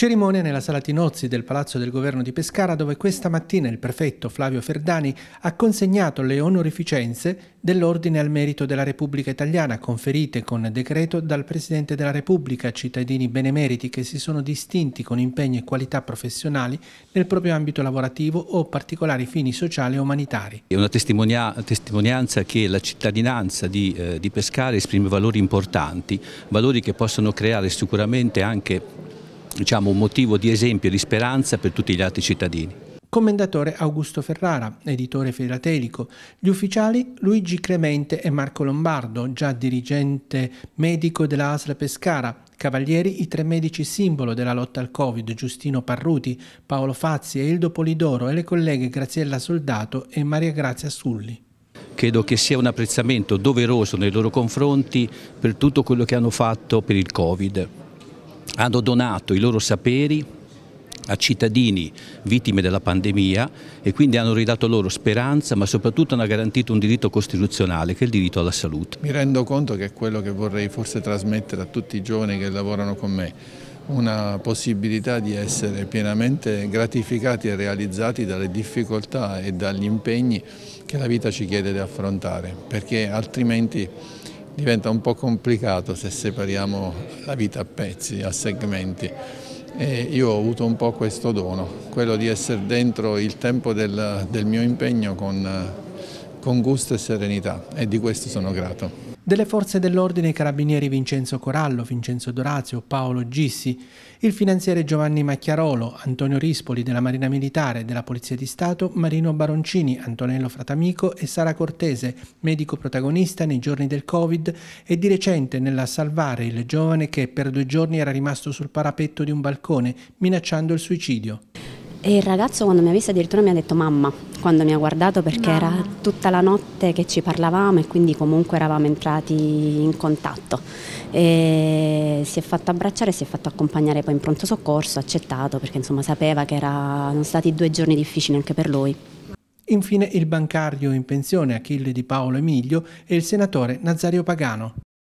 Cerimonia nella sala Tinozzi del Palazzo del Governo di Pescara dove questa mattina il prefetto Flavio Ferdani ha consegnato le onorificenze dell'Ordine al Merito della Repubblica Italiana conferite con decreto dal Presidente della Repubblica a cittadini benemeriti che si sono distinti con impegni e qualità professionali nel proprio ambito lavorativo o particolari fini sociali e umanitari. È una testimonianza che la cittadinanza di, eh, di Pescara esprime valori importanti, valori che possono creare sicuramente anche diciamo, un motivo di esempio e di speranza per tutti gli altri cittadini. Commendatore Augusto Ferrara, editore filatelico, gli ufficiali Luigi Clemente e Marco Lombardo, già dirigente medico della ASL Pescara, Cavalieri i tre medici simbolo della lotta al Covid, Giustino Parruti, Paolo Fazzi e Ildo Polidoro e le colleghe Graziella Soldato e Maria Grazia Sulli credo che sia un apprezzamento doveroso nei loro confronti per tutto quello che hanno fatto per il Covid hanno donato i loro saperi a cittadini vittime della pandemia e quindi hanno ridato loro speranza ma soprattutto hanno garantito un diritto costituzionale che è il diritto alla salute. Mi rendo conto che è quello che vorrei forse trasmettere a tutti i giovani che lavorano con me, una possibilità di essere pienamente gratificati e realizzati dalle difficoltà e dagli impegni che la vita ci chiede di affrontare perché altrimenti diventa un po' complicato se separiamo la vita a pezzi, a segmenti. E io ho avuto un po' questo dono, quello di essere dentro il tempo del, del mio impegno con, con gusto e serenità e di questo sono grato delle forze dell'ordine i carabinieri Vincenzo Corallo, Vincenzo Dorazio, Paolo Gissi, il finanziere Giovanni Macchiarolo, Antonio Rispoli della Marina Militare, della Polizia di Stato, Marino Baroncini, Antonello Fratamico e Sara Cortese, medico protagonista nei giorni del Covid e di recente nella salvare il giovane che per due giorni era rimasto sul parapetto di un balcone minacciando il suicidio. E il ragazzo quando mi ha visto addirittura mi ha detto mamma, quando mi ha guardato perché no. era tutta la notte che ci parlavamo e quindi comunque eravamo entrati in contatto. E si è fatto abbracciare, si è fatto accompagnare poi in pronto soccorso, accettato perché insomma sapeva che erano stati due giorni difficili anche per lui. Infine il bancario in pensione Achille di Paolo Emilio e il senatore Nazario Pagano.